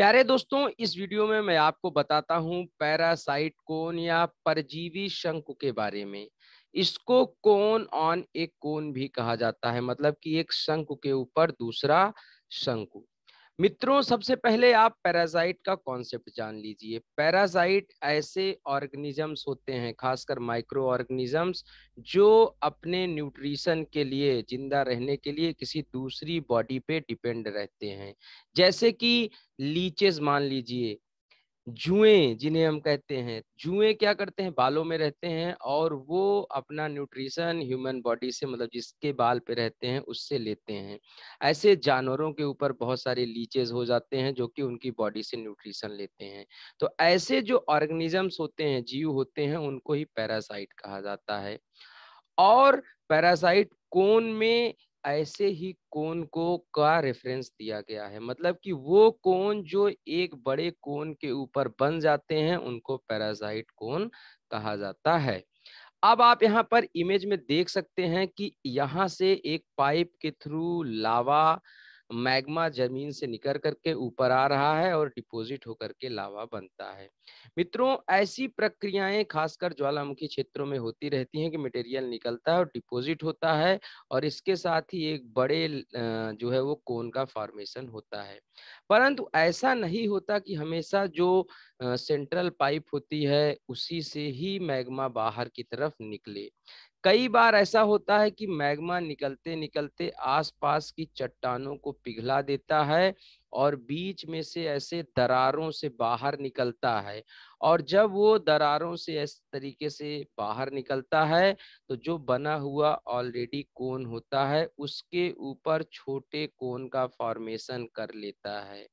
प्यारे दोस्तों इस वीडियो में मैं आपको बताता हूं पैरासाइट कोन या परजीवी शंकु के बारे में इसको कोन ऑन एक कोन भी कहा जाता है मतलब कि एक शंकु के ऊपर दूसरा शंकु मित्रों सबसे पहले आप पैरासाइट का कॉन्सेप्ट जान लीजिए पैराजाइट ऐसे ऑर्गेनिजम्स होते हैं खासकर माइक्रो ऑर्गेनिजम्स जो अपने न्यूट्रिशन के लिए जिंदा रहने के लिए किसी दूसरी बॉडी पे डिपेंड रहते हैं जैसे कि लीचेस मान लीजिए जुए जिन्हें हम कहते हैं जुए क्या करते हैं बालों में रहते हैं और वो अपना न्यूट्रिशन ह्यूमन बॉडी से मतलब जिसके बाल पे रहते हैं उससे लेते हैं ऐसे जानवरों के ऊपर बहुत सारे लीचेज हो जाते हैं जो कि उनकी बॉडी से न्यूट्रिशन लेते हैं तो ऐसे जो ऑर्गेनिजम्स होते हैं जीव होते हैं उनको ही पैरासाइट कहा जाता है और पैरासाइट कौन में ऐसे ही कोन को का रेफरेंस दिया गया है मतलब कि वो कोन जो एक बड़े कोन के ऊपर बन जाते हैं उनको पैरासाइट कोन कहा जाता है अब आप यहाँ पर इमेज में देख सकते हैं कि यहाँ से एक पाइप के थ्रू लावा मैग्मा जमीन से निकल करके ऊपर आ रहा है और डिपोजिट होकर के लावा बनता है मित्रों ऐसी प्रक्रियाएं खासकर ज्वालामुखी क्षेत्रों में होती रहती हैं कि मटेरियल निकलता है और डिपोजिट होता है और इसके साथ ही एक बड़े जो है वो कोन का फॉर्मेशन होता है परंतु ऐसा नहीं होता कि हमेशा जो सेंट्रल पाइप होती है उसी से ही मैग्मा बाहर की तरफ निकले कई बार ऐसा होता है कि मैग्मा निकलते निकलते आसपास की चट्टानों को पिघला देता है और बीच में से ऐसे दरारों से बाहर निकलता है और जब वो दरारों से इस तरीके से बाहर निकलता है तो जो बना हुआ ऑलरेडी कोन होता है उसके ऊपर छोटे कोन का फॉर्मेशन कर लेता है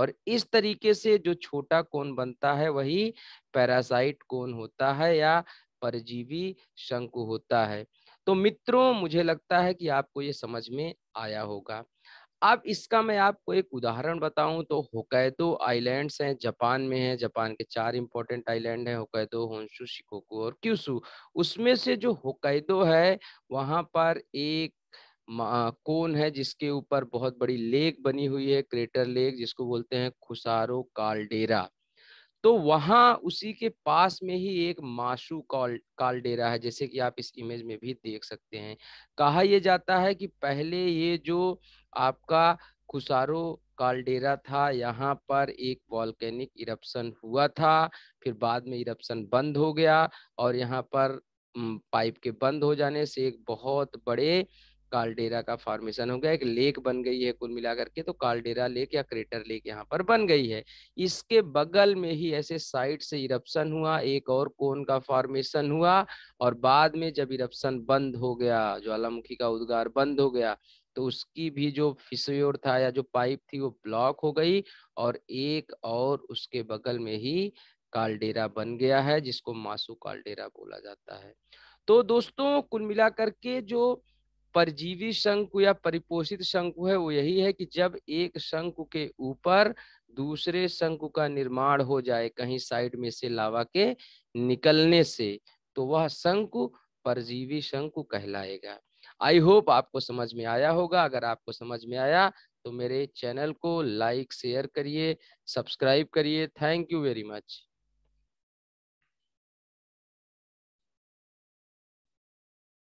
और इस तरीके से जो छोटा कोन बनता है वही पैरासाइट कोन होता है या परजीवी शंकु होता है तो मित्रों मुझे लगता है कि आपको ये समझ में आया होगा अब इसका मैं आपको एक उदाहरण बताऊं तो होकैदो आइलैंड्स हैं जापान में है जापान के चार इंपॉर्टेंट आइलैंड हैं होकैदो होंशु शिकोकू और क्यूसू उसमें से जो होकैदो है वहां पर एक कोन है जिसके ऊपर बहुत बड़ी लेक बनी हुई है क्रेटर लेक जिसको बोलते हैं खुसारो कालडेरा तो वहां उसी के पास में ही एक माशू काल कालडेरा है जैसे कि आप इस इमेज में भी देख सकते हैं कहा यह जाता है कि पहले ये जो आपका खुसारो कालडेरा था यहाँ पर एक वॉल्केनिक इरप्शन हुआ था फिर बाद में इरप्शन बंद हो गया और यहाँ पर पाइप के बंद हो जाने से एक बहुत बड़े कालडेरा का फॉर्मेशन हो गया एक लेक बन गई है कुल मिलाकर के तो कालडेरा लेक या क्रेटर लेक यहाँ पर बन गई है इसके बगल में ही ऐसे साइड से इरप्शन हुआ एक और कोन का फॉर्मेशन हुआ और बाद में जब इरप्शन बंद हो गया ज्वालामुखी का उद्गार बंद हो गया तो उसकी भी जो फिसोर था या जो पाइप थी वो ब्लॉक हो गई और एक और उसके बगल में ही कालडेरा बन गया है जिसको मासू कालडेरा बोला जाता है तो दोस्तों कुल मिलाकर के जो परजीवी शंकु या परिपोषित शंकु है वो यही है कि जब एक शंकु के ऊपर दूसरे शंकु का निर्माण हो जाए कहीं साइड में से लावा के निकलने से तो वह शंकु परजीवी शंकु कहलाएगा आई होप आपको समझ में आया होगा अगर आपको समझ में आया तो मेरे चैनल को लाइक शेयर करिए सब्सक्राइब करिए थैंक यू वेरी मच